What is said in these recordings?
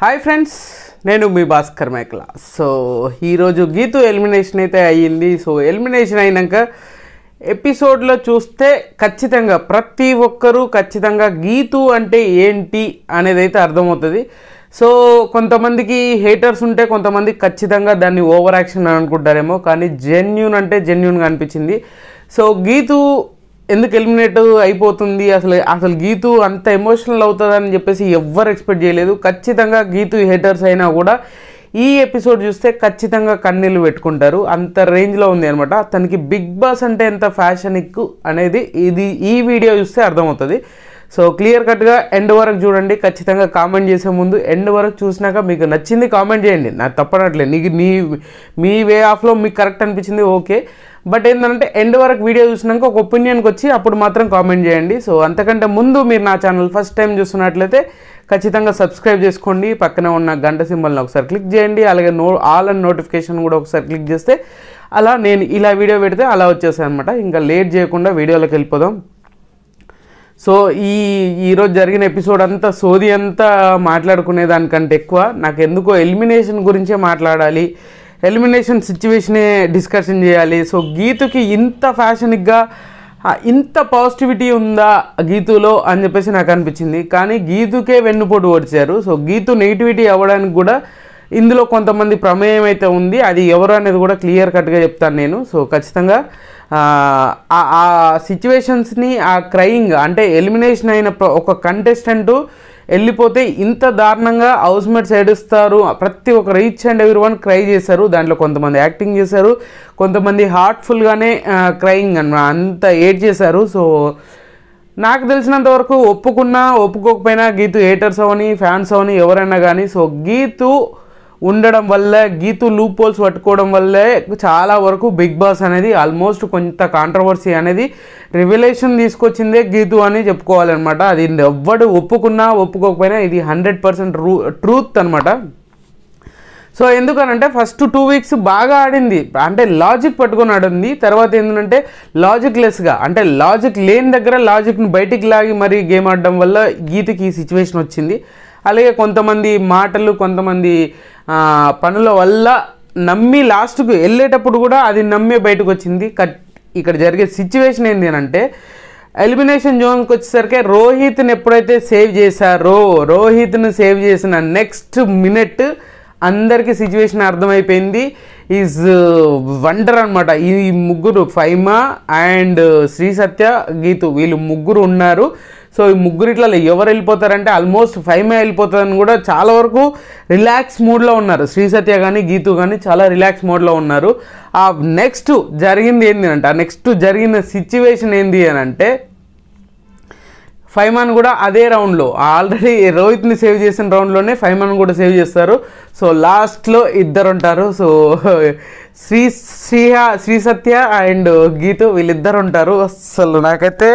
hi friends నేను మీ భాస్కర్ మేకల so ఈరోజు గీతు ఎలిమినేషన్ అయితే అయ్యింది సో ఎలిమినేషన్ అయినాక ఎపిసోడ్లో చూస్తే ఖచ్చితంగా ప్రతి ఒక్కరూ ఖచ్చితంగా గీతు అంటే ఏంటి అనేది అయితే అర్థమవుతుంది సో కొంతమందికి హేటర్స్ ఉంటే కొంతమంది ఖచ్చితంగా దాన్ని ఓవర్ యాక్షన్ అనుకుంటారేమో కానీ జెన్యున్ అంటే జెన్యున్గా అనిపించింది సో గీతు ఎందుకు ఎలిమినేట్ అయిపోతుంది అసలు అసలు గీతు అంత ఎమోషనల్ అవుతుందని చెప్పేసి ఎవ్వరు ఎక్స్పెక్ట్ చేయలేదు ఖచ్చితంగా గీతు హేటర్స్ అయినా కూడా ఈ ఎపిసోడ్ చూస్తే ఖచ్చితంగా కన్నీళ్ళు పెట్టుకుంటారు అంత రేంజ్లో ఉంది అనమాట తనకి బిగ్ బాస్ అంటే ఎంత ఫ్యాషనిక్ అనేది ఇది ఈ వీడియో చూస్తే అర్థమవుతుంది సో క్లియర్ కట్గా ఎండ్ వరకు చూడండి ఖచ్చితంగా కామెంట్ చేసే ముందు ఎండ్ వరకు చూసినాక మీకు నచ్చింది కామెంట్ చేయండి నాకు తప్పనట్లేదు నీకు నీ మీ వే ఆఫ్లో మీకు కరెక్ట్ అనిపించింది ఓకే బట్ ఏంటంటే ఎండ్ వరకు వీడియో చూసినాక ఒక ఒపీనియన్కి వచ్చి అప్పుడు మాత్రం కామెంట్ చేయండి సో అంతకంటే ముందు మీరు నా ఛానల్ ఫస్ట్ టైం చూస్తున్నట్లయితే ఖచ్చితంగా సబ్స్క్రైబ్ చేసుకోండి పక్కన ఉన్న గంట సింబల్ని ఒకసారి క్లిక్ చేయండి అలాగే నో ఆల్ అండ్ నోటిఫికేషన్ కూడా ఒకసారి క్లిక్ చేస్తే అలా నేను ఇలా వీడియో పెడితే అలా వచ్చేసాయి అనమాట ఇంకా లేట్ చేయకుండా వీడియోలోకి వెళ్ళిపోదాం సో ఈ ఈరోజు జరిగిన ఎపిసోడ్ అంతా సోది అంతా మాట్లాడుకునే దానికంటే ఎక్కువ నాకు ఎందుకో ఎలిమినేషన్ గురించే మాట్లాడాలి ఎలిమినేషన్ సిచ్యువేషనే డిస్కషన్ చేయాలి సో గీతుకి ఇంత ఫ్యాషన్గా ఇంత పాజిటివిటీ ఉందా గీతులో అని చెప్పేసి నాకు అనిపించింది కానీ గీతుకే వెన్నుపోటు ఓడిచారు సో గీతు నెగిటివిటీ అవ్వడానికి కూడా ఇందులో కొంతమంది ప్రమేయం అయితే ఉంది అది ఎవరు అనేది కూడా క్లియర్ కట్గా చెప్తాను నేను సో ఖచ్చితంగా ఆ సిచ్యువేషన్స్ని ఆ క్రయింగ్ అంటే ఎలిమినేషన్ అయిన ఒక కంటెస్టెంట్ వెళ్ళిపోతే ఇంత దారుణంగా హౌస్ మేట్స్ ఏడుస్తారు ప్రతి ఒక్కరు each and every one cry చేశారు దాంట్లో కొంతమంది యాక్టింగ్ చేశారు కొంతమంది హార్ట్ఫుల్గానే క్రయింగ్ అన్న అంత ఏడ్ చేశారు సో నాకు తెలిసినంత వరకు ఒప్పుకున్నా ఒప్పుకోకపోయినా గీతు హేటర్స్ అవని ఫ్యాన్స్ అవని ఎవరైనా కానీ సో గీతు ఉండడం వల్ల గీతు లూప్ పోల్స్ పట్టుకోవడం వల్లే చాలా వరకు బిగ్ బాస్ అనేది ఆల్మోస్ట్ కొంత కాంట్రవర్సీ అనేది రివల్యూషన్ తీసుకొచ్చిందే గీతు అని చెప్పుకోవాలన్నమాట అది ఎవ్వడు ఒప్పుకున్నా ఒప్పుకోకపోయినా ఇది హండ్రెడ్ పర్సెంట్ ట్రూత్ అనమాట సో ఎందుకనంటే ఫస్ట్ టూ వీక్స్ బాగా ఆడింది అంటే లాజిక్ పట్టుకొని ఆడింది తర్వాత ఏంటంటే లాజిక్ లెస్గా అంటే లాజిక్ లేని దగ్గర లాజిక్ను బయటికి లాగి మరీ గేమ్ ఆడడం వల్ల గీతకి ఈ సిచ్యువేషన్ వచ్చింది అలాగే కొంతమంది మాటలు కొంతమంది పనుల వల్ల నమ్మి లాస్ట్కు వెళ్ళేటప్పుడు కూడా అది నమ్మే బయటకు వచ్చింది కట్ ఇక్కడ జరిగే సిచ్యువేషన్ ఏంటి అని అంటే ఎలిమినేషన్ జోన్కి వచ్చేసరికి రోహిత్ని ఎప్పుడైతే సేవ్ చేశారో రోహిత్ను సేవ్ చేసిన నెక్స్ట్ మినిట్ అందరికీ సిచ్యువేషన్ అర్థమైపోయింది ఈజ్ వండర్ అనమాట ఈ ముగ్గురు ఫైమా అండ్ శ్రీ సత్య గీతు వీళ్ళు ముగ్గురు ఉన్నారు సో ఈ ముగ్గురిట్లలో ఎవరు వెళ్ళిపోతారంటే ఆల్మోస్ట్ మే వెళ్ళిపోతారని కూడా చాలా వరకు రిలాక్స్ మూడ్లో ఉన్నారు శ్రీ సత్య కానీ గీతు కానీ చాలా రిలాక్స్ మూడ్లో ఉన్నారు ఆ నెక్స్ట్ జరిగింది ఏంది అంటే ఆ నెక్స్ట్ జరిగిన సిచ్యువేషన్ ఏంది అని అంటే ఫైమాన్ కూడా అదే రౌండ్లో ఆల్రెడీ రోహిత్ని సేవ్ చేసిన రౌండ్లోనే ఫైమాన్ కూడా సేవ్ చేస్తారు సో లాస్ట్లో ఇద్దరు ఉంటారు సో శ్రీ శ్రీహ శ్రీ సత్య అండ్ గీతు వీళ్ళిద్దరు ఉంటారు అసలు నాకైతే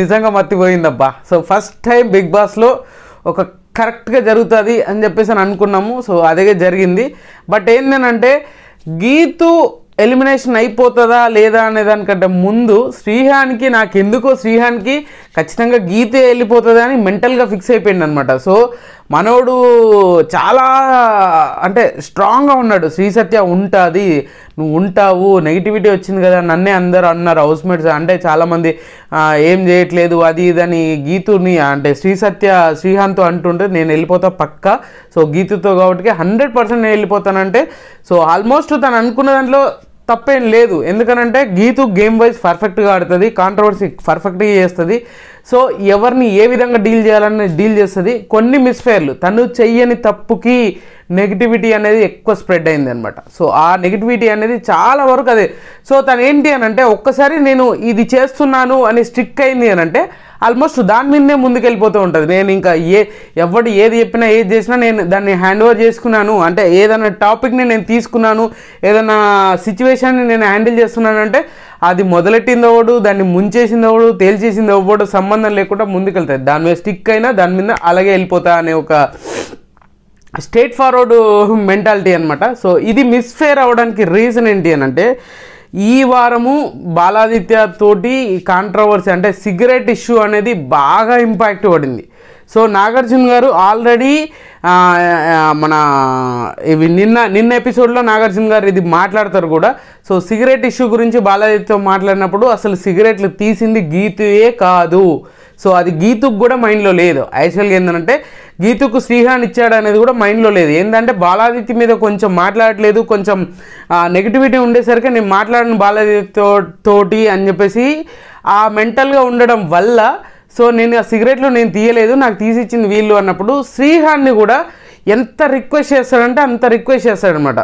నిజంగా మర్తిపోయిందబ్బా సో ఫస్ట్ టైం బిగ్ బాస్లో ఒక కరెక్ట్గా జరుగుతుంది అని చెప్పేసి అని అనుకున్నాము సో అదే జరిగింది బట్ ఏంటంటే గీతు ఎలిమినేషన్ అయిపోతుందా లేదా అనే దానికంటే ముందు శ్రీహాన్కి నాకు ఎందుకో శ్రీహాన్కి ఖచ్చితంగా గీతే వెళ్ళిపోతుంది అని మెంటల్గా ఫిక్స్ అయిపోయింది అనమాట సో మనోడు చాలా అంటే స్ట్రాంగ్గా ఉన్నాడు శ్రీ సత్య ఉంటుంది నువ్వు ఉంటావు నెగిటివిటీ వచ్చింది కదా నన్నే అందరు అన్నారు హౌస్ మేట్స్ అంటే చాలామంది ఏం చేయట్లేదు అది ఇదని గీతుని అంటే శ్రీ సత్య శ్రీహాంత్ అంటుంటే నేను వెళ్ళిపోతా పక్క సో గీతుతో కాబట్టి హండ్రెడ్ పర్సెంట్ నేను వెళ్ళిపోతానంటే సో ఆల్మోస్ట్ తను అనుకున్న దాంట్లో తప్పేం లేదు ఎందుకనంటే గీతు గేమ్ వైజ్ పర్ఫెక్ట్గా ఆడుతుంది కాంట్రవర్సీ పర్ఫెక్ట్గా చేస్తుంది సో ఎవరిని ఏ విధంగా డీల్ చేయాలని డీల్ చేస్తుంది కొన్ని మిస్ఫైర్లు తను చెయ్యని తప్పుకి నెగిటివిటీ అనేది ఎక్కువ స్ప్రెడ్ అయింది అనమాట సో ఆ నెగిటివిటీ అనేది చాలా వరకు అదే సో తను ఏంటి అని అంటే ఒక్కసారి నేను ఇది చేస్తున్నాను అని స్టిక్ అయింది అని అంటే ఆల్మోస్ట్ దాని మీదనే ముందుకెళ్ళిపోతూ ఉంటుంది నేను ఇంకా ఏ ఎవడు ఏది చెప్పినా ఏది చేసినా నేను దాన్ని హ్యాండ్ ఓవర్ చేసుకున్నాను అంటే ఏదైనా టాపిక్ని నేను తీసుకున్నాను ఏదైనా సిచ్యువేషన్ని నేను హ్యాండిల్ చేస్తున్నాను అంటే అది మొదలెట్టింది ఒకడు దాన్ని ముంచేసింది ఒకడు తేల్చేసింది ఒకడు సంబంధం లేకుండా ముందుకెళ్తాయి దాని మీద స్టిక్ అయినా దాని మీద అలాగే వెళ్ళిపోతా అనే ఒక స్ట్రేట్ ఫార్వర్డ్ మెంటాలిటీ అనమాట సో ఇది మిస్ఫేర్ అవ్వడానికి రీజన్ ఏంటి అని అంటే ఈ వారము బాలాదిత్య తోటి కాంట్రవర్సీ అంటే సిగరెట్ ఇష్యూ అనేది బాగా ఇంపాక్ట్ పడింది సో నాగార్జున గారు ఆల్రెడీ మన ఇవి నిన్న నిన్న ఎపిసోడ్లో నాగార్జున గారు ఇది మాట్లాడతారు కూడా సో సిగరెట్ ఇష్యూ గురించి బాలాజీతో మాట్లాడినప్పుడు అసలు సిగరెట్లు తీసింది గీతుయే కాదు సో అది గీతుకు కూడా మైండ్లో లేదు యాక్చువల్గా ఏంటంటే గీతుకు శ్రీహాన్ ఇచ్చాడు అనేది కూడా మైండ్లో లేదు ఏంటంటే బాలాదిత్య మీద కొంచెం మాట్లాడట్లేదు కొంచెం నెగిటివిటీ ఉండేసరికి నేను మాట్లాడిన బాలాదిత్యతో తోటి అని చెప్పేసి ఆ మెంటల్గా ఉండడం వల్ల సో నేను ఆ సిగరెట్లు నేను తీయలేదు నాకు తీసిచ్చింది వీళ్ళు అన్నప్పుడు శ్రీహాన్ని కూడా ఎంత రిక్వెస్ట్ చేస్తాడంటే అంత రిక్వెస్ట్ చేస్తాడనమాట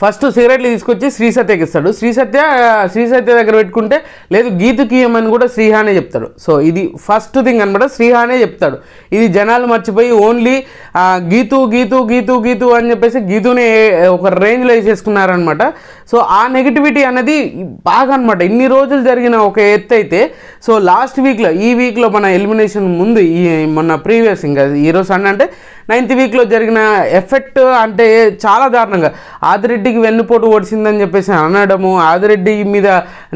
ఫస్ట్ సిగరెట్లు తీసుకొచ్చి శ్రీ సత్యకి ఇస్తాడు శ్రీ సత్య శ్రీ సత్య దగ్గర పెట్టుకుంటే లేదు గీతుకి ఇవ్వమని కూడా శ్రీహానే చెప్తాడు సో ఇది ఫస్ట్ థింగ్ అనమాట శ్రీహానే చెప్తాడు ఇది జనాలు మర్చిపోయి ఓన్లీ గీతు గీతు గీతు గీతు అని చెప్పేసి గీతుని ఒక రేంజ్లో వేసేసుకున్నారనమాట సో ఆ నెగిటివిటీ అనేది బాగా అనమాట ఇన్ని రోజులు జరిగిన ఒక ఎత్తు అయితే సో లాస్ట్ వీక్లో ఈ వీక్లో మన ఎలిమినేషన్ ముందు ఈ మొన్న ప్రీవియస్ ఇంకా ఈరోజు అన్న అంటే నైన్త్ వీక్లో జరిగిన ఎఫెక్ట్ అంటే చాలా దారుణంగా ఆదిరెడ్డికి వెన్నుపోటు ఓడిసిందని చెప్పేసి అనడము ఆదిరెడ్డి మీద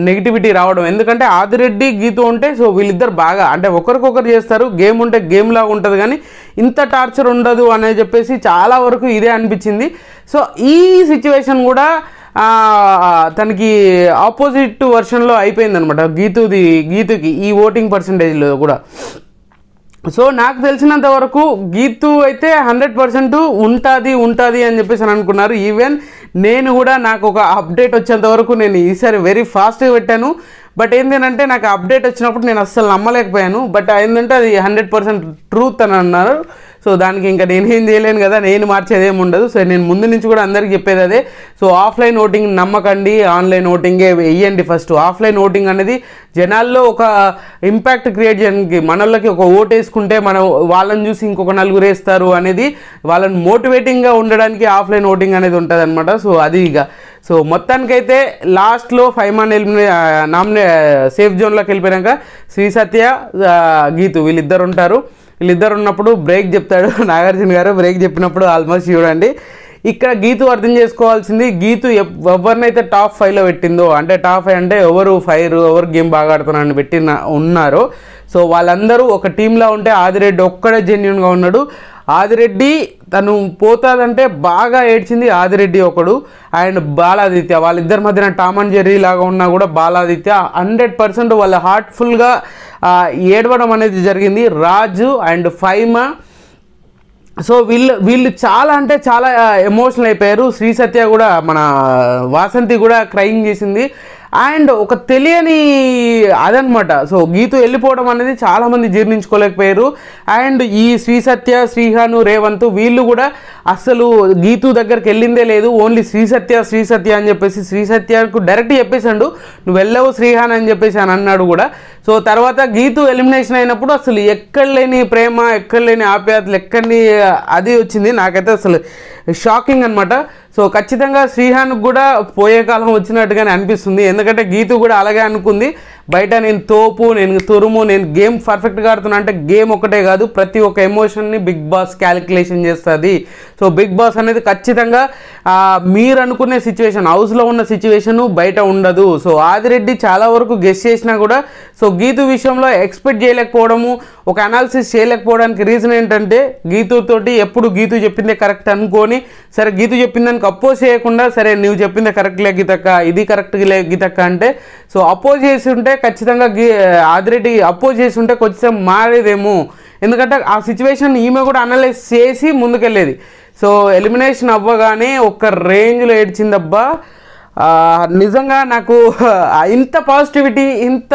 నెగిటివిటీ రావడం ఎందుకంటే ఆదిరెడ్డి గీత ఉంటే సో వీళ్ళిద్దరు బాగా అంటే ఒకరికొకరు చేస్తారు గేమ్ ఉంటే గేమ్లా ఉంటుంది కానీ ఇంత టార్చర్ ఉండదు అనే చెప్పేసి చాలా వరకు ఇదే అనిపించింది సో ఈ సిచ్యువేషన్ కూడా తనకి ఆపోజిట్ వర్షన్లో అయిపోయిందనమాట గీతుది గీతుకి ఈ ఓటింగ్ పర్సంటేజ్లో కూడా సో నాకు తెలిసినంత వరకు గీతు అయితే హండ్రెడ్ పర్సెంట్ ఉంటుంది ఉంటుంది అని చెప్పేసి అని అనుకున్నారు ఈవెన్ నేను కూడా నాకు ఒక అప్డేట్ వచ్చేంత వరకు నేను ఈసారి వెరీ ఫాస్ట్గా పెట్టాను బట్ ఏంటంటే నాకు అప్డేట్ వచ్చినప్పుడు నేను అస్సలు నమ్మలేకపోయాను బట్ ఏంటంటే అది హండ్రెడ్ పర్సెంట్ ట్రూత్ అని అన్నారు సో దానికి ఇంకా నేనేం చేయలేను కదా నేను మార్చేది ఏమి ఉండదు సో నేను ముందు నుంచి కూడా అందరికీ చెప్పేది అదే సో ఆఫ్లైన్ ఓటింగ్ నమ్మకండి ఆన్లైన్ ఓటింగే వేయండి ఫస్ట్ ఆఫ్లైన్ ఓటింగ్ అనేది జనాల్లో ఒక ఇంపాక్ట్ క్రియేట్ చేయడానికి మనల్లకి ఒక ఓటు వేసుకుంటే మనం వాళ్ళని చూసి ఇంకొక నలుగురు వేస్తారు అనేది వాళ్ళని మోటివేటింగ్గా ఉండడానికి ఆఫ్లైన్ ఓటింగ్ అనేది ఉంటుంది అనమాట సో అది ఇక సో మొత్తానికైతే లాస్ట్లో ఫైవ్ మన్ ఎలిమినే నామినే సేఫ్ జోన్లోకి వెళ్ళిపోయాక శ్రీ సత్య గీతు వీళ్ళిద్దరు ఉంటారు వీళ్ళిద్దరు ఉన్నప్పుడు బ్రేక్ చెప్తాడు నాగార్జున గారు బ్రేక్ చెప్పినప్పుడు ఆల్మోస్ట్ చూడండి ఇక్కడ గీతు అర్థం చేసుకోవాల్సింది గీతు ఎవరినైతే టాప్ ఫైవ్లో పెట్టిందో అంటే టాప్ ఫైవ్ అంటే ఎవరు ఫైర్ ఎవరు గేమ్ బాగా ఆడుతున్నారని పెట్టి ఉన్నారో సో వాళ్ళందరూ ఒక టీంలో ఉంటే ఆదిరెడ్డి ఒక్కడే జెన్యున్గా ఉన్నాడు ఆదిరెడ్డి తను పోతాదంటే బాగా ఏడ్చింది ఆదిరెడ్డి ఒకడు అండ్ బాలాదిత్య వాళ్ళిద్దరి మధ్యన టామ్ అండ్ జెర్రీ లాగా ఉన్నా కూడా బాలాదిత్య హండ్రెడ్ పర్సెంట్ వాళ్ళ హార్ట్ఫుల్గా ఏడవడం అనేది జరిగింది రాజు అండ్ ఫైమ సో వీళ్ళు వీళ్ళు చాలా అంటే చాలా ఎమోషనల్ అయిపోయారు శ్రీ సత్య కూడా మన వాసంతి కూడా క్రైమ్ చేసింది అండ్ ఒక తెలియని అదనమాట సో గీతు వెళ్ళిపోవడం అనేది చాలామంది జీర్ణించుకోలేకపోయారు అండ్ ఈ శ్రీ సత్య శ్రీహాను రేవంత్ వీళ్ళు కూడా అస్సలు గీతు దగ్గరికి వెళ్ళిందే లేదు ఓన్లీ శ్రీ సత్య శ్రీ సత్య అని చెప్పేసి శ్రీ సత్యకు డైరెక్ట్ చెప్పేసాడు నువ్వు వెళ్ళవు శ్రీహాన్ అని చెప్పేసి అని అన్నాడు కూడా సో తర్వాత గీతు ఎలిమినేషన్ అయినప్పుడు అసలు ఎక్కడ లేని ప్రేమ ఎక్కడ లేని ఆప్యాతలు ఎక్కడిని అది వచ్చింది నాకైతే అసలు షాకింగ్ అనమాట సో ఖచ్చితంగా శ్రీహాన్కి కూడా పోయే కాలం వచ్చినట్టుగానే అనిపిస్తుంది ఎందుకంటే గీతు కూడా అలాగే అనుకుంది బయట నేను తోపు నేను తురుము నేను గేమ్ పర్ఫెక్ట్గా ఆడుతున్నా అంటే గేమ్ ఒకటే కాదు ప్రతి ఒక్క ఎమోషన్ని బిగ్ బాస్ క్యాలిక్యులేషన్ చేస్తుంది సో బిగ్ బాస్ అనేది ఖచ్చితంగా మీరు అనుకునే సిచ్యువేషన్ హౌస్లో ఉన్న సిచ్యువేషను బయట ఉండదు సో ఆదిరెడ్డి చాలా వరకు గెస్ట్ చేసినా కూడా సో గీతు విషయంలో ఎక్స్పెక్ట్ చేయలేకపోవడము ఒక అనాలిసిస్ చేయలేకపోవడానికి రీజన్ ఏంటంటే గీతుతోటి ఎప్పుడు గీతు చెప్పిందే కరెక్ట్ అనుకొని సరే గీతు చెప్పిందానికి అపోజ్ చేయకుండా సరే నువ్వు చెప్పిందే కరెక్ట్ గీతక్క ఇది కరెక్ట్ గీతక్క అంటే సో అపోజ్ చేసి ఉంటే ఖచ్చితంగా ఆదిరెడ్డి అపోజ్ చేసి ఉంటే కొంచెం మారేదేమో ఎందుకంటే ఆ సిచ్యువేషన్ ఈమె కూడా అనలైజ్ చేసి ముందుకెళ్ళేది సో ఎలిమినేషన్ అవ్వగానే ఒక్క రేంజ్లో ఏడ్చిందబ్బా నిజంగా నాకు ఇంత పాజిటివిటీ ఇంత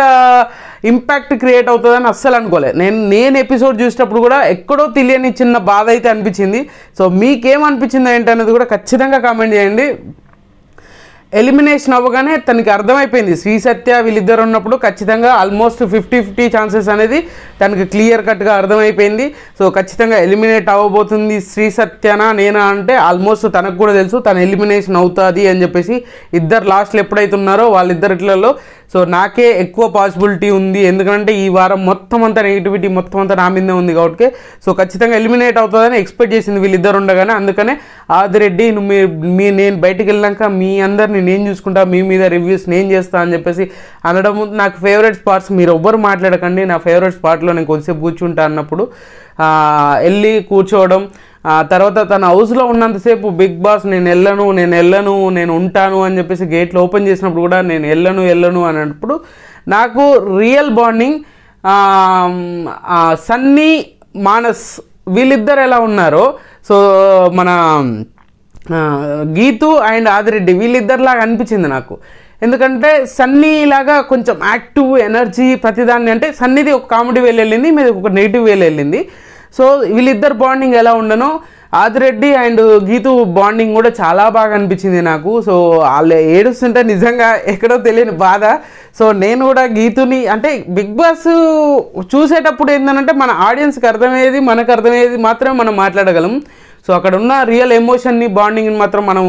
ఇంపాక్ట్ క్రియేట్ అవుతుందని అస్సలు అనుకోలేదు నేను నేను ఎపిసోడ్ చూసేటప్పుడు కూడా ఎక్కడో తెలియని చిన్న బాధ అయితే అనిపించింది సో మీకేమనిపించింది ఏంటనేది కూడా ఖచ్చితంగా కామెంట్ చేయండి ఎలిమినేషన్ అవ్వగానే తనకి అర్థమైపోయింది శ్రీ సత్య వీళ్ళిద్దరు ఉన్నప్పుడు ఖచ్చితంగా ఆల్మోస్ట్ ఫిఫ్టీ ఫిఫ్టీ ఛాన్సెస్ అనేది తనకి క్లియర్ కట్గా అర్థమైపోయింది సో ఖచ్చితంగా ఎలిమినేట్ అవ్వబోతుంది శ్రీ సత్యనా నేనా అంటే ఆల్మోస్ట్ తనకు కూడా తెలుసు తను ఎలిమినేషన్ అవుతుంది అని చెప్పేసి ఇద్దరు లాస్ట్లో ఎప్పుడైతే ఉన్నారో వాళ్ళిద్దరిట్లలో సో నాకే ఎక్కువ పాసిబిలిటీ ఉంది ఎందుకంటే ఈ వారం మొత్తం అంతా నెగిటివిటీ మొత్తం అంతా నా మీదే ఉంది కాబట్టి సో ఖచ్చితంగా ఎలిమినేట్ అవుతుందని ఎక్స్పెక్ట్ చేసింది వీళ్ళిద్దరు ఉండగానే అందుకనే ఆదిరెడ్డి మీ మీ నేను బయటకు వెళ్ళాక మీ అందరిని నేను చూసుకుంటా మీ మీద రివ్యూస్ నేను చేస్తా అని చెప్పేసి అనడం నాకు ఫేవరెట్ స్పాట్స్ మీరు ఎవ్వరు మాట్లాడకండి నా ఫేవరెట్ స్పాట్లో నేను కొద్దిసేపు కూర్చుంటా అన్నప్పుడు వెళ్ళి కూర్చోవడం ఆ తర్వాత తన హౌస్లో ఉన్నంతసేపు బిగ్ బాస్ నేను వెళ్ళను నేను వెళ్ళను నేను ఉంటాను అని చెప్పేసి గేట్లు ఓపెన్ చేసినప్పుడు కూడా నేను వెళ్ళను వెళ్ళను అన్నప్పుడు నాకు రియల్ బాండింగ్ సన్నీ మానస్ వీళ్ళిద్దరు ఎలా ఉన్నారో సో మన గీతు అండ్ ఆదిరెడ్డి వీళ్ళిద్దరిలాగా అనిపించింది నాకు ఎందుకంటే సన్నీ లాగా కొంచెం యాక్టివ్ ఎనర్జీ ప్రతిదాన్ని అంటే సన్నీది ఒక కామెడీ వేలు వెళ్ళింది మీద ఒక నెగిటివ్ వేలు వెళ్ళింది సో వీళ్ళిద్దరు బాండింగ్ ఎలా ఉండనో ఆదిరెడ్డి అండ్ గీతు బాండింగ్ కూడా చాలా బాగా అనిపించింది నాకు సో వాళ్ళు ఏడుస్తుంటే నిజంగా ఎక్కడో తెలియని బాధ సో నేను కూడా గీతుని అంటే బిగ్ బాస్ చూసేటప్పుడు ఏంటంటే మన ఆడియన్స్కి అర్థమయ్యేది మనకు అర్థమయ్యేది మాత్రమే మనం మాట్లాడగలం సో అక్కడ ఉన్న రియల్ ఎమోషన్ని బాండింగ్ని మాత్రం మనం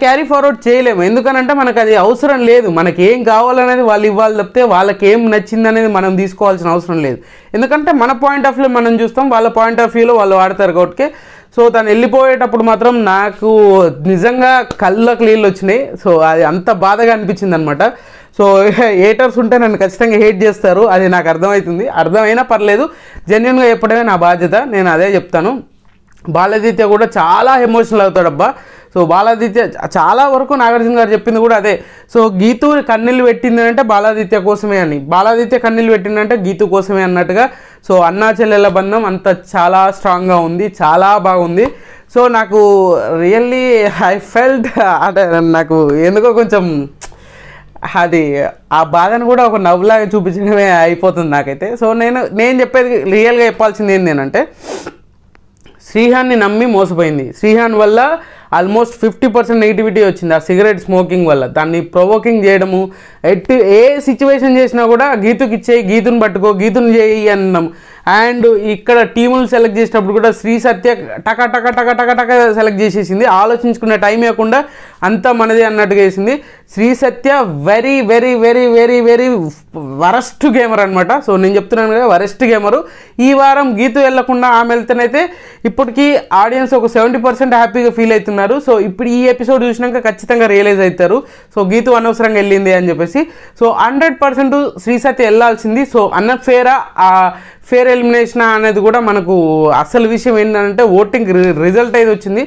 క్యారీ ఫార్వర్డ్ చేయలేము ఎందుకనంటే మనకు అది అవసరం లేదు మనకి ఏం కావాలనేది వాళ్ళు ఇవ్వాలి తప్పితే వాళ్ళకి ఏం నచ్చింది అనేది మనం తీసుకోవాల్సిన అవసరం లేదు ఎందుకంటే మన పాయింట్ ఆఫ్ వ్యూ మనం చూస్తాం వాళ్ళ పాయింట్ ఆఫ్ వ్యూలో వాళ్ళు ఆడతారు కాబట్టి సో తను వెళ్ళిపోయేటప్పుడు మాత్రం నాకు నిజంగా కళ్ళకు నీళ్ళు వచ్చినాయి సో అది అంత బాధగా అనిపించింది అనమాట సో హేటర్స్ ఉంటే నన్ను ఖచ్చితంగా హేట్ చేస్తారు అది నాకు అర్థమవుతుంది అర్థమైనా పర్లేదు జెన్యున్గా చెప్పడమే నా బాధ్యత నేను అదే చెప్తాను బాలాదిత్య కూడా చాలా ఎమోషనల్ అవుతాడబ్బా సో బాలాదిత్య చాలా వరకు నాగార్జున గారు చెప్పింది కూడా అదే సో గీతు కన్నీళ్ళు పెట్టింది అంటే బాలాదిత్య కోసమే అని బాలాదిత్య కన్నీళ్ళు పెట్టిందంటే గీతు కోసమే అన్నట్టుగా సో అన్నా చెల్లెల బంధం అంత చాలా స్ట్రాంగ్గా ఉంది చాలా బాగుంది సో నాకు రియల్లీ ఐ ఫెల్ట్ అంటే నాకు ఎందుకో కొంచెం అది ఆ బాధను కూడా ఒక నవ్వులాగా చూపించడమే అయిపోతుంది నాకైతే సో నేను నేను చెప్పేది రియల్గా చెప్పాల్సింది ఏంటి అంటే శ్రీహాన్ని నమ్మి మోసపోయింది శ్రీహాన్ వల్ల ఆల్మోస్ట్ ఫిఫ్టీ పర్సెంట్ నెగిటివిటీ వచ్చింది ఆ సిగరెట్ స్మోకింగ్ వల్ల దాన్ని ప్రొవోకింగ్ చేయడము ఎట్టి ఏ సిచ్యువేషన్ చేసినా కూడా గీతుకి ఇచ్చేయి గీతుని పట్టుకో గీతుని చేయి అన్నాం అండ్ ఇక్కడ టీములు సెలెక్ట్ చేసినప్పుడు కూడా శ్రీ సత్య టక టక టక టక టక సెలెక్ట్ చేసేసింది ఆలోచించుకునే టైం లేకుండా అంతా మనది అన్నట్టుగా వేసింది Sri Satya very very very very very worst gamer అనమాట సో నేను చెప్తున్నాను కదా వరస్ట్ గేమరు ఈ వారం గీత వెళ్లకుండా ఆమె వెళ్తేనైతే ఇప్పటికీ ఆడియన్స్ ఒక సెవెంటీ పర్సెంట్ హ్యాపీగా ఫీల్ అవుతున్నారు సో ఇప్పుడు ఈ ఎపిసోడ్ చూసినాక ఖచ్చితంగా రియలైజ్ అవుతారు సో గీతు అనవసరంగా వెళ్ళింది అని చెప్పేసి so hundred percent Sri Satya వెళ్ళాల్సింది సో అన్న ఫేరా ఫేర్ ఎలిమినేషన్ అనేది కూడా మనకు అసలు విషయం ఏంటంటే ఓటింగ్ రిజల్ట్ అయితే వచ్చింది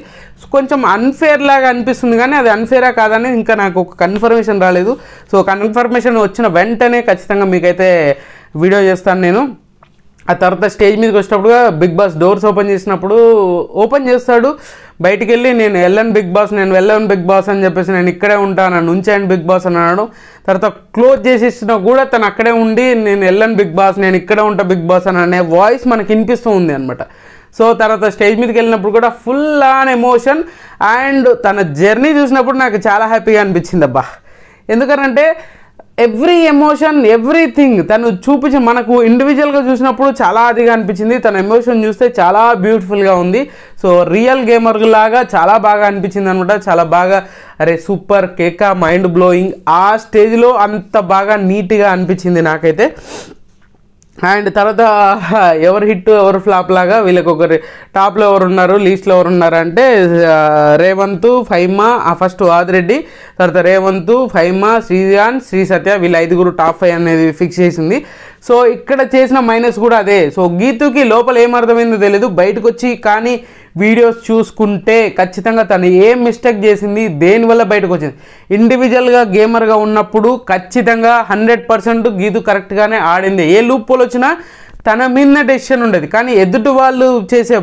కొంచెం అన్ఫేర్ లాగా అనిపిస్తుంది కానీ అది అన్ఫేరా కాదని ఇంకా నాకు ఒక కన్ఫర్మేషన్ రాలేదు సో కన్ఫర్మేషన్ వచ్చిన వెంటనే ఖచ్చితంగా మీకైతే వీడియో చేస్తాను నేను ఆ తర్వాత స్టేజ్ మీదకి వచ్చినప్పుడు బిగ్ బాస్ డోర్స్ ఓపెన్ చేసినప్పుడు ఓపెన్ చేస్తాడు బయటికి వెళ్ళి నేను వెళ్ళను బిగ్ బాస్ నేను వెళ్ళను బిగ్ బాస్ అని చెప్పేసి నేను ఇక్కడే ఉంటాను ఉంచాను బిగ్ బాస్ అని అన్నాడు తర్వాత క్లోజ్ చేసేసినా కూడా తను అక్కడే ఉండి నేను వెళ్ళను బిగ్ బాస్ నేను ఇక్కడే ఉంటా బిగ్ బాస్ అని అనే వాయిస్ మనకి వినిపిస్తూ ఉంది అనమాట సో తర్వాత స్టేజ్ మీదకి వెళ్ళినప్పుడు కూడా ఫుల్ ఆన్ ఎమోషన్ అండ్ తన జర్నీ చూసినప్పుడు నాకు చాలా హ్యాపీగా అనిపించింది అబ్బా ఎందుకనంటే ఎవ్రీ ఎమోషన్ ఎవ్రీథింగ్ తను చూపించి మనకు ఇండివిజువల్గా చూసినప్పుడు చాలా అదిగా అనిపించింది తన ఎమోషన్ చూస్తే చాలా బ్యూటిఫుల్గా ఉంది సో రియల్ గేమర్ లాగా చాలా బాగా అనిపించింది అనమాట చాలా బాగా అరే సూపర్ కేకా మైండ్ బ్లోయింగ్ ఆ స్టేజ్లో అంత బాగా నీట్గా అనిపించింది నాకైతే అండ్ తర్వాత ఎవరు హిట్ ఎవరు ఫ్లాప్ లాగా వీళ్ళకి ఒకరు టాప్లో ఎవరు ఉన్నారు లీస్ట్లో ఎవరు ఉన్నారు అంటే రేవంత్ ఫైమా ఫస్ట్ ఆదిరెడ్డి తర్వాత రేవంత్ ఫైమా శ్రీజాన్ శ్రీ సత్య వీళ్ళ ఐదుగురు టాప్ ఫైవ్ అనేది ఫిక్స్ చేసింది సో ఇక్కడ చేసిన మైనస్ కూడా అదే సో గీతుకి లోపల ఏమర్థమైందో తెలియదు బయటకు వచ్చి కానీ వీడియోస్ చూసుకుంటే ఖచ్చితంగా తను ఏం మిస్టేక్ చేసింది దేనివల్ల బయటకు వచ్చింది ఇండివిజువల్గా గేమర్గా ఉన్నప్పుడు ఖచ్చితంగా హండ్రెడ్ పర్సెంట్ గీతు కరెక్ట్గానే ఆడింది ఏ లూప్ పోల్ వచ్చినా తన మీద డెసిషన్ ఉండేది కానీ ఎదుటి వాళ్ళు చేసే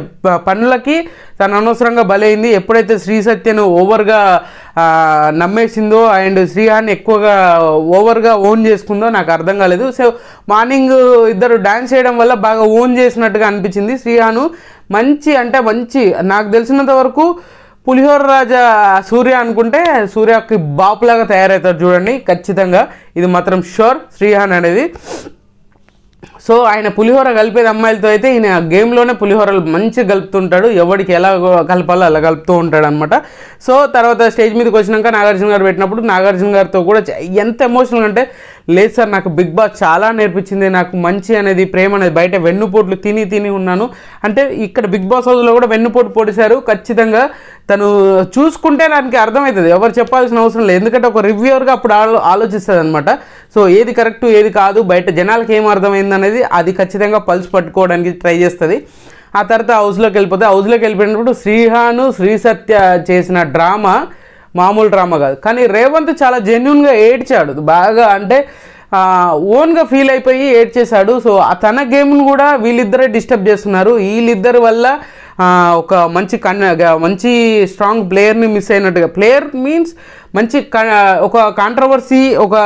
పనులకి తను అనవసరంగా బలైంది ఎప్పుడైతే శ్రీ సత్యను ఓవర్గా నమ్మేసిందో అండ్ శ్రీహాన్ని ఎక్కువగా ఓవర్గా ఓన్ చేసుకుందో నాకు అర్థం కాలేదు సో మార్నింగ్ ఇద్దరు డ్యాన్స్ చేయడం వల్ల బాగా ఓన్ చేసినట్టుగా అనిపించింది శ్రీహాను మంచి అంటే మంచి నాకు తెలిసినంత వరకు పులిహోర రాజా సూర్య అనుకుంటే సూర్యకి బాపులాగా తయారవుతారు చూడండి ఖచ్చితంగా ఇది మాత్రం షోర్ శ్రీహాన్ అనేది సో ఆయన పులిహోర కలిపేది అమ్మాయిలతో అయితే ఈయన గేమ్లోనే పులిహోరలు మంచిగా కలుపుతుంటాడు ఎవరికి ఎలా కలపాలో అలా కలుపుతూ ఉంటాడు అనమాట సో తర్వాత స్టేజ్ మీదకి వచ్చినాక నాగార్జున గారు పెట్టినప్పుడు నాగార్జున గారితో కూడా ఎంత ఎమోషనల్ అంటే లేదు సార్ నాకు బిగ్ బాస్ చాలా నేర్పించింది నాకు మంచి అనేది ప్రేమ అనేది బయట వెన్నుపోట్లు తిని తిని ఉన్నాను అంటే ఇక్కడ బిగ్ బాస్ హౌస్లో కూడా వెన్నుపోటు పొడిశారు ఖచ్చితంగా తను చూసుకుంటే దానికి అర్థమవుతుంది ఎవరు చెప్పాల్సిన అవసరం లేదు ఎందుకంటే ఒక రివ్యూర్గా అప్పుడు ఆలో ఆలోచిస్తుంది అనమాట సో ఏది కరెక్ట్ ఏది కాదు బయట జనాలకి ఏం అర్థమైంది అనేది అది ఖచ్చితంగా పల్స్ పట్టుకోవడానికి ట్రై చేస్తుంది ఆ తర్వాత హౌస్లోకి వెళ్ళిపోతే హౌస్లోకి వెళ్ళిపోయినప్పుడు శ్రీహాను శ్రీసత్య చేసిన డ్రామా మామూలు డ్రామా కాదు కానీ రేవంత్ చాలా జెన్యున్గా ఏడ్చాడు బాగా అంటే ఓన్గా ఫీల్ అయిపోయి ఏడ్ చేశాడు సో తన గేమ్ను కూడా వీళ్ళిద్దరే డిస్టర్బ్ చేస్తున్నారు వీళ్ళిద్దరి వల్ల ఒక మంచి కన్ మంచి స్ట్రాంగ్ ప్లేయర్ని మిస్ అయినట్టుగా ప్లేయర్ మీన్స్ మంచి ఒక కాంట్రవర్సీ ఒక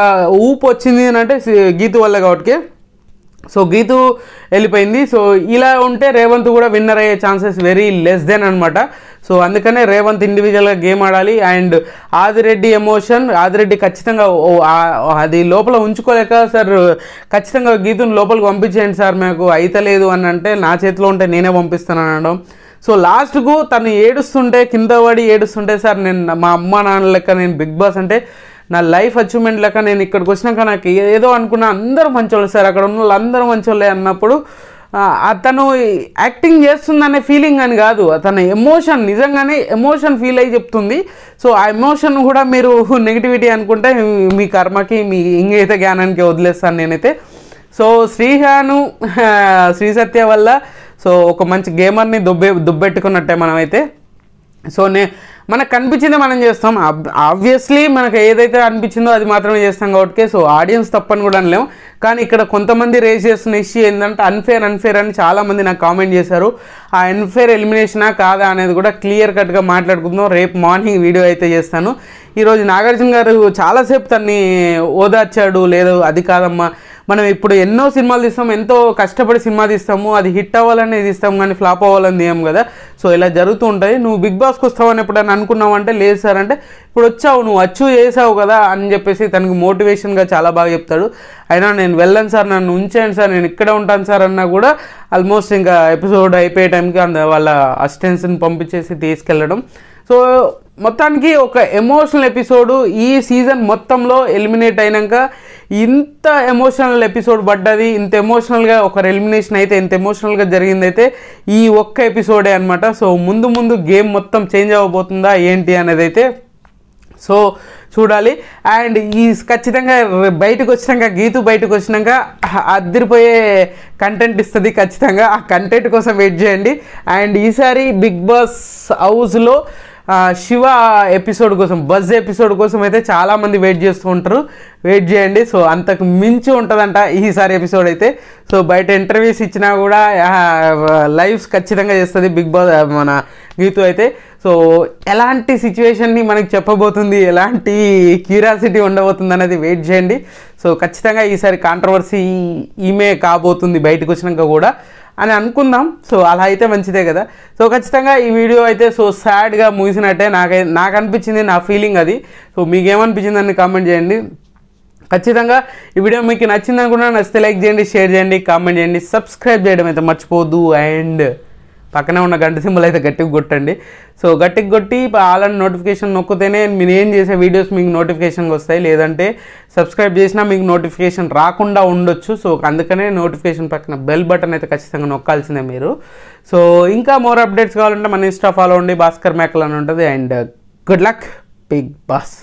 ఊపు వచ్చింది అని అంటే గీతు వల్ల కాబట్టి సో గీతు వెళ్ళిపోయింది సో ఇలా ఉంటే రేవంత్ కూడా విన్నర్ అయ్యే ఛాన్సెస్ వెరీ లెస్ దెన్ అనమాట సో అందుకనే రేవంత్ ఇండివిజువల్గా గేమ్ ఆడాలి అండ్ ఆదిరెడ్డి ఎమోషన్ ఆదిరెడ్డి ఖచ్చితంగా అది లోపల ఉంచుకోలేక సార్ ఖచ్చితంగా గీతుని లోపలికి పంపించేయండి సార్ మాకు అయితలేదు అని అంటే నా చేతిలో ఉంటే నేనే పంపిస్తాను అనడం సో లాస్ట్కు తను ఏడుస్తుంటే కింద పడి ఏడుస్తుంటే సార్ నేను మా అమ్మ నాన్న లెక్క నేను బిగ్ బాస్ అంటే నా లైఫ్ అచీవ్మెంట్ లెక్క నేను ఇక్కడికి వచ్చినాక నాకు ఏదో అనుకున్నా అందరూ మంచోళ్ళు సార్ అక్కడ ఉన్న వాళ్ళు అందరూ మంచోళ్ళే అన్నప్పుడు అతను యాక్టింగ్ చేస్తుందనే ఫీలింగ్ అని కాదు అతని ఎమోషన్ నిజంగానే ఎమోషన్ ఫీల్ అయ్యి చెప్తుంది సో ఆ ఎమోషన్ కూడా మీరు నెగిటివిటీ అనుకుంటే మీ కర్మకి మీ ఇంగైతే జ్ఞానానికి వదిలేస్తాను నేనైతే సో శ్రీహాను శ్రీ సత్య వల్ల సో ఒక మంచి గేమర్ని దుబ్బే దుబ్బెట్టుకున్నట్టే మనమైతే సో నే మనకు కనిపించింది మనం చేస్తాం ఆబ్వియస్లీ మనకు ఏదైతే అనిపించిందో అది మాత్రమే చేస్తాం కాబట్టి సో ఆడియన్స్ తప్పని కూడా అనలేము కానీ ఇక్కడ కొంతమంది రేజ్ చేస్తున్న ఇష్యూ ఏంటంటే అన్ఫేర్ అన్ఫేర్ అని చాలామంది నాకు కామెంట్ చేశారు ఆ అన్ఫేర్ ఎలిమినేషనా కాదా అనేది కూడా క్లియర్ కట్గా మాట్లాడుకుందాం రేపు మార్నింగ్ వీడియో అయితే చేస్తాను ఈరోజు నాగార్జున గారు చాలాసేపు తన్ని ఓదార్చాడు లేదు అది కాదమ్మా మనం ఇప్పుడు ఎన్నో సినిమాలు తీస్తాం ఎంతో కష్టపడి సినిమా తీస్తాము అది హిట్ అవ్వాలని ఇస్తాం కానీ ఫ్లాప్ అవ్వాలని ఏం కదా సో ఇలా జరుగుతూ ఉంటాయి నువ్వు బిగ్ బాస్కి వస్తావని ఎప్పుడైనా అనుకున్నావు అంటే లేదు సార్ అంటే ఇప్పుడు వచ్చావు నువ్వు అచ్చు చేసావు కదా అని చెప్పేసి తనకి మోటివేషన్గా చాలా బాగా చెప్తాడు అయినా నేను వెళ్ళను సార్ నన్ను ఉంచేయండి సార్ నేను ఇక్కడే ఉంటాను సార్ అన్నా కూడా ఆల్మోస్ట్ ఇంకా ఎపిసోడ్ అయిపోయే టైంకి వాళ్ళ అసిస్టెన్స్ని పంపించేసి తీసుకెళ్ళడం సో మొత్తానికి ఒక ఎమోషనల్ ఎపిసోడ్ ఈ సీజన్ మొత్తంలో ఎలిమినేట్ అయినాక ఇంత ఎమోషనల్ ఎపిసోడ్ పడ్డది ఇంత ఎమోషనల్గా ఒక ఎలిమినేషన్ అయితే ఇంత ఎమోషనల్గా జరిగిందైతే ఈ ఒక్క ఎపిసోడే అనమాట సో ముందు ముందు గేమ్ మొత్తం చేంజ్ అవ్వబోతుందా ఏంటి అనేది అయితే సో చూడాలి అండ్ ఈ ఖచ్చితంగా బయటకు వచ్చినాక గీతు బయటకు వచ్చినాక అద్దరిపోయే కంటెంట్ ఇస్తుంది ఖచ్చితంగా ఆ కంటెంట్ కోసం వెయిట్ చేయండి అండ్ ఈసారి బిగ్ బాస్ హౌస్లో శివ ఎపిసోడ్ కోసం బజ్ ఎపిసోడ్ కోసం అయితే చాలామంది వెయిట్ చేస్తూ ఉంటారు వెయిట్ చేయండి సో అంతకు మించి ఉంటుందంట ఈసారి ఎపిసోడ్ అయితే సో బయట ఇంటర్వ్యూస్ ఇచ్చినా కూడా లైవ్స్ ఖచ్చితంగా చేస్తుంది బిగ్ బాస్ మన గీతు అయితే సో ఎలాంటి సిచ్యువేషన్ని మనకి చెప్పబోతుంది ఎలాంటి క్యూరియాసిటీ ఉండబోతుంది అనేది వెయిట్ చేయండి సో ఖచ్చితంగా ఈసారి కాంట్రవర్సీ ఈమె కాబోతుంది బయటకు వచ్చినాక కూడా అని అనుకుందాం సో అలా అయితే మంచిదే కదా సో ఖచ్చితంగా ఈ వీడియో అయితే సో సాడ్గా ముగిసినట్టే నాకై నాకు అనిపించింది నా ఫీలింగ్ అది సో మీకేమనిపించింది అని కామెంట్ చేయండి ఖచ్చితంగా ఈ వీడియో మీకు నచ్చింది నచ్చితే లైక్ చేయండి షేర్ చేయండి కామెంట్ చేయండి సబ్స్క్రైబ్ చేయడం అయితే మర్చిపోవద్దు అండ్ పక్కనే ఉన్న గంట సింబల్ అయితే గట్టికి కొట్టండి సో గట్టికి కొట్టి ఆలని నోటిఫికేషన్ నొక్కితేనే మీరు ఏం చేసే వీడియోస్ మీకు నోటిఫికేషన్ వస్తాయి లేదంటే సబ్స్క్రైబ్ చేసినా మీకు నోటిఫికేషన్ రాకుండా ఉండొచ్చు సో అందుకనే నోటిఫికేషన్ పక్కన బెల్ బటన్ అయితే ఖచ్చితంగా నొక్కాల్సిందే మీరు సో ఇంకా మోర్ అప్డేట్స్ కావాలంటే మన ఇన్స్టా ఫాలో ఉండి భాస్కర్ మేకల్ అని ఉంటుంది and good luck Bigg boss